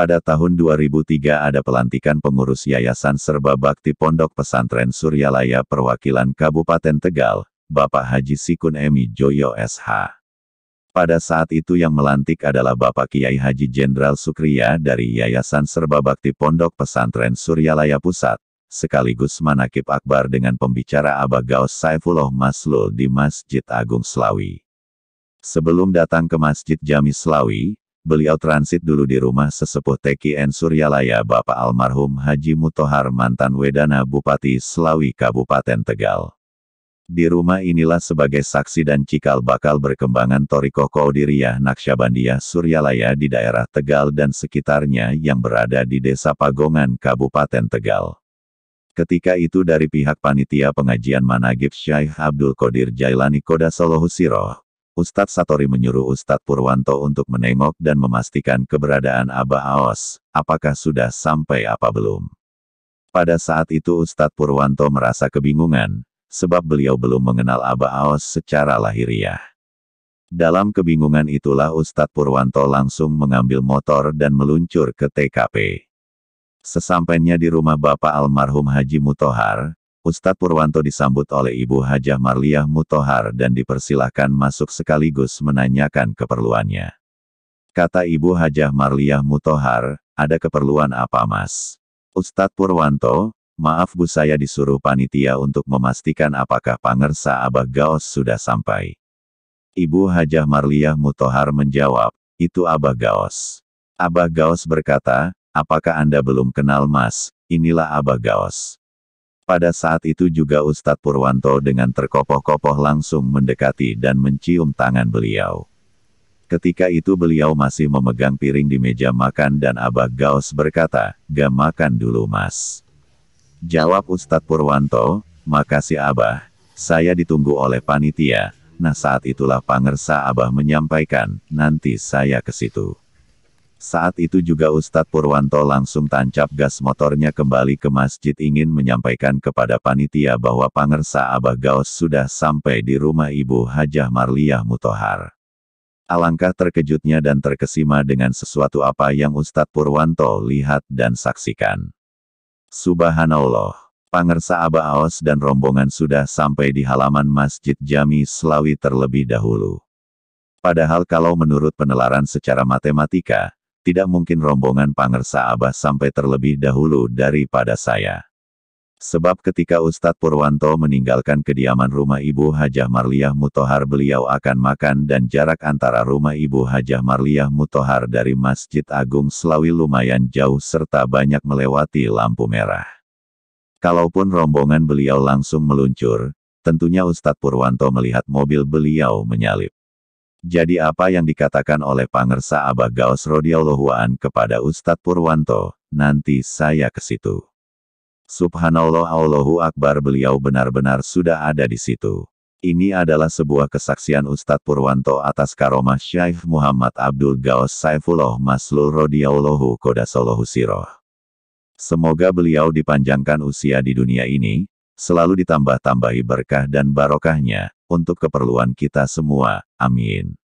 pada tahun 2003 ada pelantikan pengurus Yayasan Serba Bakti Pondok Pesantren Suryalaya Perwakilan Kabupaten Tegal, Bapak Haji Sikun Emi Joyo SH. Pada saat itu yang melantik adalah Bapak Kiai Haji Jenderal Sukriya dari Yayasan Serba Bakti Pondok Pesantren Suryalaya Pusat, sekaligus manakib akbar dengan pembicara Abah Gaus Saifullah Maslul di Masjid Agung Selawi. Sebelum datang ke Masjid Jami Selawi, beliau transit dulu di rumah sesepuh Teki TKN Suryalaya Bapak Almarhum Haji Mutohar mantan Wedana Bupati Selawi Kabupaten Tegal. Di rumah inilah sebagai saksi dan cikal bakal berkembangan Toriko Kaudiriyah Naksabandia Suryalaya di daerah Tegal dan sekitarnya yang berada di Desa Pagongan, Kabupaten Tegal. Ketika itu dari pihak panitia pengajian Managib Syaikh Abdul Qadir Jailani Koda Ustadz Satori menyuruh Ustadz Purwanto untuk menengok dan memastikan keberadaan Aba Aos, apakah sudah sampai apa belum. Pada saat itu Ustadz Purwanto merasa kebingungan, sebab beliau belum mengenal Aba Aos secara lahiriah. Dalam kebingungan itulah Ustadz Purwanto langsung mengambil motor dan meluncur ke TKP. Sesampainya di rumah Bapak almarhum Haji Mutohar, Ustadz Purwanto disambut oleh Ibu Hajah Marliyah Mutohar dan dipersilahkan masuk sekaligus menanyakan keperluannya. Kata Ibu Hajah Marliyah Mutohar, ada keperluan apa mas? Ustadz Purwanto, maaf bu saya disuruh panitia untuk memastikan apakah pangersa Abah Gaos sudah sampai. Ibu Hajah Marliyah Mutohar menjawab, itu Abah Gaos. Abah Gaos berkata, apakah Anda belum kenal mas, inilah Abah Gaos. Pada saat itu juga Ustadz Purwanto dengan terkopoh-kopoh langsung mendekati dan mencium tangan beliau. Ketika itu beliau masih memegang piring di meja makan dan Abah Gaus berkata, Gak makan dulu mas. Jawab Ustadz Purwanto, makasih Abah, saya ditunggu oleh panitia, nah saat itulah pangersa Abah menyampaikan, nanti saya ke situ. Saat itu juga Ustadz Purwanto langsung tancap gas motornya kembali ke masjid ingin menyampaikan kepada panitia bahwa pangersa Abah Gaus sudah sampai di rumah Ibu Hajah Marliyah Mutohar. Alangkah terkejutnya dan terkesima dengan sesuatu apa yang Ustadz Purwanto lihat dan saksikan. Subhanallah. Pangersa Abah Aos dan rombongan sudah sampai di halaman Masjid Jami Selawi terlebih dahulu. Padahal kalau menurut penelaran secara matematika, tidak mungkin rombongan Pangersa Abah sampai terlebih dahulu daripada saya. Sebab ketika Ustadz Purwanto meninggalkan kediaman rumah Ibu Hajah Marliah Mutohar beliau akan makan dan jarak antara rumah Ibu Hajah Marliah Mutohar dari Masjid Agung Selawi lumayan jauh serta banyak melewati lampu merah. Kalaupun rombongan beliau langsung meluncur, tentunya Ustadz Purwanto melihat mobil beliau menyalip. Jadi apa yang dikatakan oleh Pangersa Abah Gaus radhiyallahu an kepada Ustadz Purwanto, nanti saya ke situ. Subhanallah Allahu Akbar beliau benar-benar sudah ada di situ. Ini adalah sebuah kesaksian Ustadz Purwanto atas karomah Syaikh Muhammad Abdul Gaus Saifullah Maslul radhiyallahu Kodasolohu siroh. Semoga beliau dipanjangkan usia di dunia ini, selalu ditambah-tambahi berkah dan barokahnya, untuk keperluan kita semua. Amin.